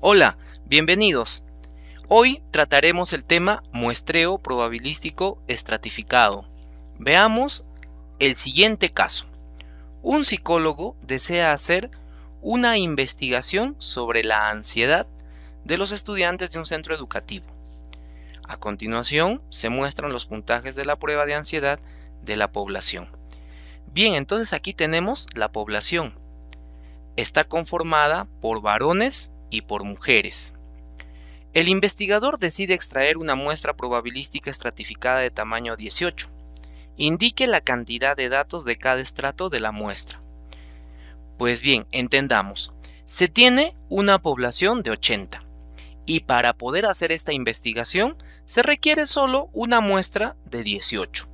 Hola, bienvenidos. Hoy trataremos el tema muestreo probabilístico estratificado. Veamos el siguiente caso. Un psicólogo desea hacer una investigación sobre la ansiedad de los estudiantes de un centro educativo. A continuación, se muestran los puntajes de la prueba de ansiedad de la población. Bien, entonces aquí tenemos la población. Está conformada por varones y por mujeres. El investigador decide extraer una muestra probabilística estratificada de tamaño 18. Indique la cantidad de datos de cada estrato de la muestra. Pues bien, entendamos, se tiene una población de 80 y para poder hacer esta investigación se requiere solo una muestra de 18.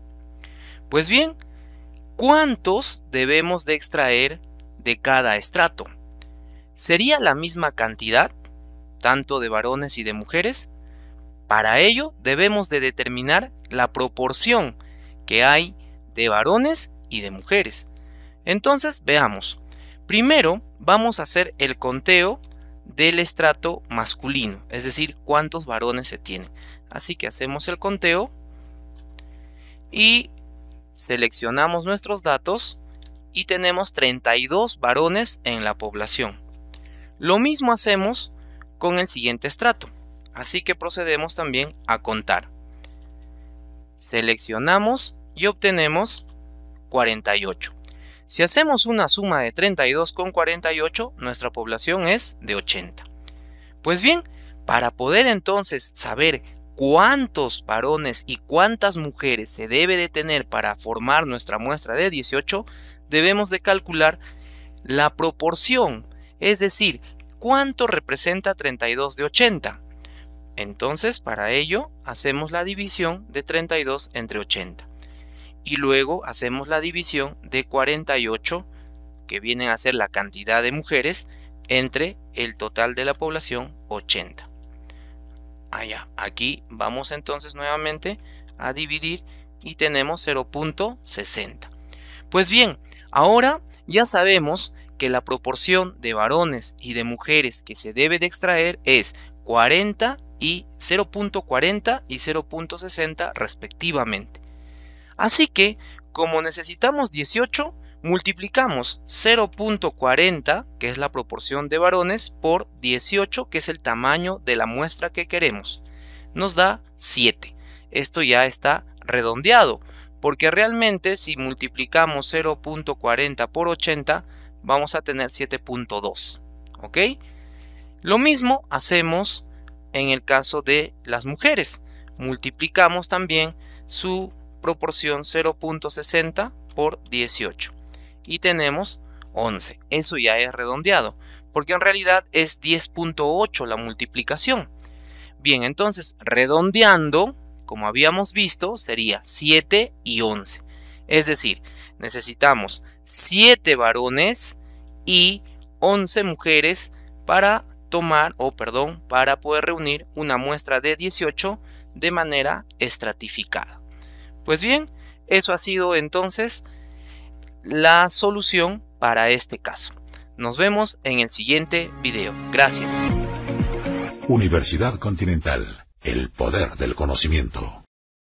Pues bien, ¿cuántos debemos de extraer de cada estrato? sería la misma cantidad, tanto de varones y de mujeres. Para ello debemos de determinar la proporción que hay de varones y de mujeres. Entonces veamos. Primero vamos a hacer el conteo del estrato masculino, es decir, cuántos varones se tiene Así que hacemos el conteo y seleccionamos nuestros datos y tenemos 32 varones en la población. Lo mismo hacemos con el siguiente estrato, así que procedemos también a contar. Seleccionamos y obtenemos 48. Si hacemos una suma de 32 con 48, nuestra población es de 80. Pues bien, para poder entonces saber cuántos varones y cuántas mujeres se debe de tener para formar nuestra muestra de 18, debemos de calcular la proporción es decir, ¿cuánto representa 32 de 80? Entonces, para ello, hacemos la división de 32 entre 80. Y luego hacemos la división de 48, que vienen a ser la cantidad de mujeres, entre el total de la población 80. Allá, ah, aquí vamos entonces nuevamente a dividir y tenemos 0.60. Pues bien, ahora ya sabemos que la proporción de varones y de mujeres que se debe de extraer es 40 y 0.40 y 0.60 respectivamente. Así que, como necesitamos 18, multiplicamos 0.40, que es la proporción de varones, por 18, que es el tamaño de la muestra que queremos. Nos da 7. Esto ya está redondeado, porque realmente si multiplicamos 0.40 por 80, vamos a tener 7.2. ¿Ok? Lo mismo hacemos en el caso de las mujeres. Multiplicamos también su proporción 0.60 por 18. Y tenemos 11. Eso ya es redondeado, porque en realidad es 10.8 la multiplicación. Bien, entonces, redondeando, como habíamos visto, sería 7 y 11. Es decir, necesitamos 7 varones y 11 mujeres para tomar o perdón para poder reunir una muestra de 18 de manera estratificada. Pues bien, eso ha sido entonces la solución para este caso. Nos vemos en el siguiente video. Gracias. Universidad Continental, el poder del conocimiento.